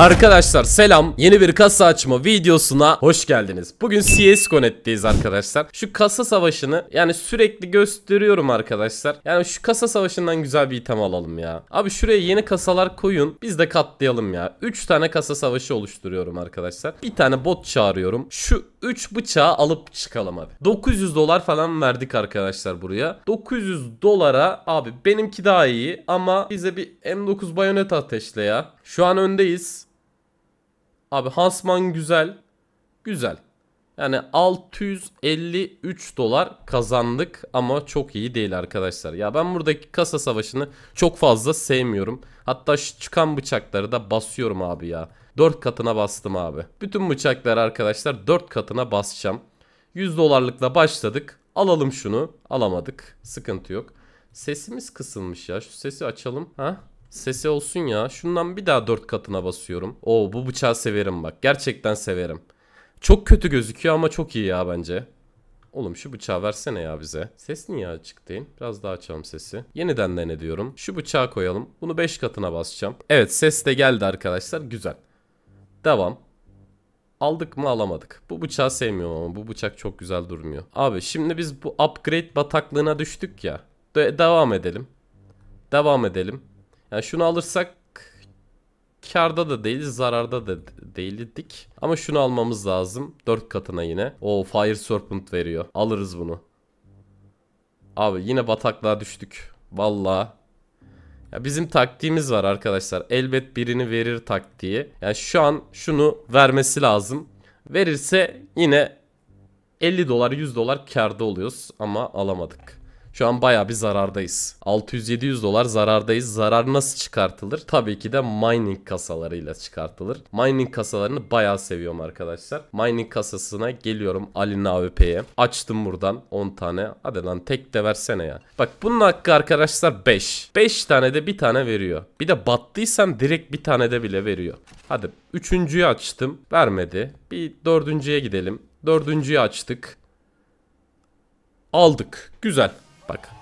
Arkadaşlar selam yeni bir kasa açma videosuna hoş geldiniz. Bugün CS Connect'teyiz arkadaşlar. Şu kasa savaşını yani sürekli gösteriyorum arkadaşlar. Yani şu kasa savaşından güzel bir item alalım ya. Abi şuraya yeni kasalar koyun biz de katlayalım ya. 3 tane kasa savaşı oluşturuyorum arkadaşlar. Bir tane bot çağırıyorum. Şu 3 bıçağı alıp çıkalım abi. 900 dolar falan verdik arkadaşlar buraya. 900 dolara abi benimki daha iyi ama bize bir M9 bayonet ateşle ya. Şu an öndeyiz. Abi Hansman güzel. Güzel. Yani 653 dolar kazandık ama çok iyi değil arkadaşlar. Ya ben buradaki kasa savaşını çok fazla sevmiyorum. Hatta şu çıkan bıçakları da basıyorum abi ya. 4 katına bastım abi. Bütün bıçaklar arkadaşlar 4 katına basacağım. 100 dolarlıkla başladık. Alalım şunu. Alamadık. Sıkıntı yok. Sesimiz kısılmış ya. Şu sesi açalım. Ha? Sesi olsun ya. Şundan bir daha dört katına basıyorum. Oo bu bıçağı severim bak. Gerçekten severim. Çok kötü gözüküyor ama çok iyi ya bence. Oğlum şu bıçağı versene ya bize. Ses niye açık değil? Biraz daha açalım sesi. Yeniden dene diyorum. Şu bıçağı koyalım. Bunu beş katına basacağım. Evet ses de geldi arkadaşlar. Güzel. Devam. Aldık mı alamadık. Bu bıçağı sevmiyorum ama bu bıçak çok güzel durmuyor. Abi şimdi biz bu upgrade bataklığına düştük ya. De devam edelim. Devam edelim. Yani şunu alırsak karda da değiliz, zararda da değildik. Ama şunu almamız lazım. 4 katına yine. O Fire Serpent veriyor. Alırız bunu. Abi yine bataklığa düştük. Valla. Ya bizim taktiğimiz var arkadaşlar. Elbet birini verir taktiği. Yani şu an şunu vermesi lazım. Verirse yine 50 dolar 100 dolar karda oluyoruz ama alamadık. Şu an baya bir zarardayız. 600-700 dolar zarardayız. Zarar nasıl çıkartılır? Tabii ki de mining kasalarıyla çıkartılır. Mining kasalarını baya seviyorum arkadaşlar. Mining kasasına geliyorum Alin AWP'ye. Açtım buradan 10 tane. Hadi lan tek de versene ya. Bak bunun hakkı arkadaşlar 5. 5 tane de bir tane veriyor. Bir de battıysan direkt bir tane de bile veriyor. Hadi üçüncüyü açtım. Vermedi. Bir dördüncüye gidelim. Dördüncüyü açtık. Aldık. Güzel. Пока.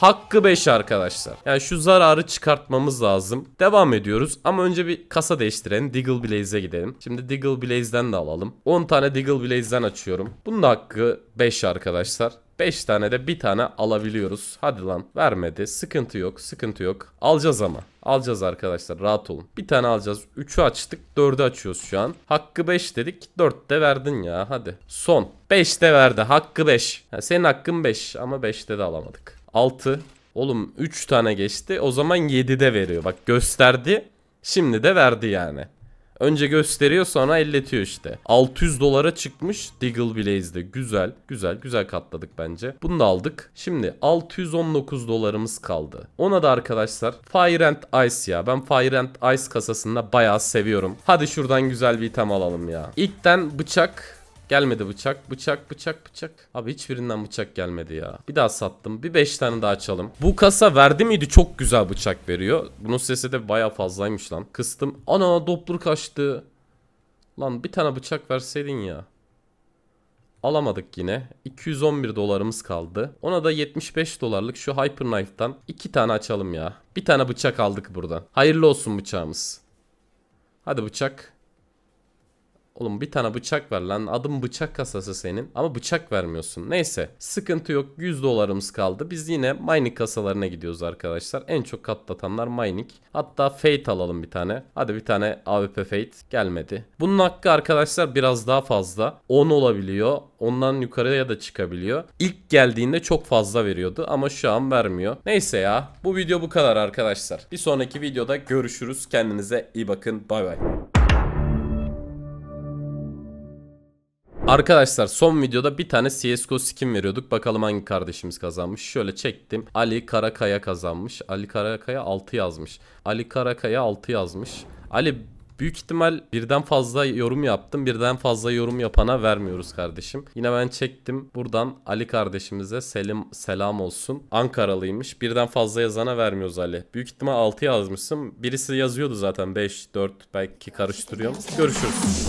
Hakkı 5 arkadaşlar. Yani şu zararı çıkartmamız lazım. Devam ediyoruz ama önce bir kasa değiştirelim. Diggle Blaze'e gidelim. Şimdi Diggle Blaze'den de alalım. 10 tane Diggle Blaze'den açıyorum. Bunun hakkı 5 arkadaşlar. 5 tane de bir tane alabiliyoruz. Hadi lan vermedi. Sıkıntı yok. Sıkıntı yok. Alacağız ama. Alacağız arkadaşlar rahat olun. Bir tane alacağız. 3'ü açtık 4'ü açıyoruz şu an. Hakkı 5 dedik 4 de verdin ya hadi. Son 5 de verdi hakkı 5. Yani senin hakkın 5 ama 5'te de alamadık. 6. Oğlum 3 tane geçti. O zaman 7'de veriyor. Bak gösterdi. Şimdi de verdi yani. Önce gösteriyor sonra elletiyor işte. 600 dolara çıkmış Diggle Blaze'de. Güzel, güzel, güzel katladık bence. Bunu da aldık. Şimdi 619 dolarımız kaldı. Ona da arkadaşlar Fire and Ice ya. Ben Fire and Ice kasasında bayağı seviyorum. Hadi şuradan güzel bir item alalım ya. İlkten bıçak Gelmedi bıçak. Bıçak bıçak bıçak. Abi hiçbirinden bıçak gelmedi ya. Bir daha sattım. Bir 5 tane daha açalım. Bu kasa verdi miydi? Çok güzel bıçak veriyor. Bunun sesi de baya fazlaymış lan. Kıstım. Ana doppler kaçtı. Lan bir tane bıçak verseydin ya. Alamadık yine. 211 dolarımız kaldı. Ona da 75 dolarlık şu Hyperknife'dan iki tane açalım ya. Bir tane bıçak aldık buradan. Hayırlı olsun bıçağımız. Hadi bıçak. Oğlum bir tane bıçak ver lan. Adım bıçak kasası senin. Ama bıçak vermiyorsun. Neyse. Sıkıntı yok. 100 dolarımız kaldı. Biz yine mining kasalarına gidiyoruz arkadaşlar. En çok katlatanlar mining. Hatta fate alalım bir tane. Hadi bir tane AWP fate. Gelmedi. Bunun hakkı arkadaşlar biraz daha fazla. 10 olabiliyor. Ondan yukarıya da çıkabiliyor. İlk geldiğinde çok fazla veriyordu. Ama şu an vermiyor. Neyse ya. Bu video bu kadar arkadaşlar. Bir sonraki videoda görüşürüz. Kendinize iyi bakın. Bay bay. Arkadaşlar son videoda bir tane CSGO skin veriyorduk. Bakalım hangi kardeşimiz kazanmış. Şöyle çektim. Ali Karakaya kazanmış. Ali Karakaya 6 yazmış. Ali Karakaya 6 yazmış. Ali Büyük ihtimal birden fazla yorum yaptım. Birden fazla yorum yapana vermiyoruz kardeşim. Yine ben çektim. Buradan Ali kardeşimize selim selam olsun. Ankaralıymış. Birden fazla yazana vermiyoruz Ali. Büyük ihtimal 6 yazmışsın. Birisi yazıyordu zaten 5, 4 belki karıştırıyorum. Görüşürüz.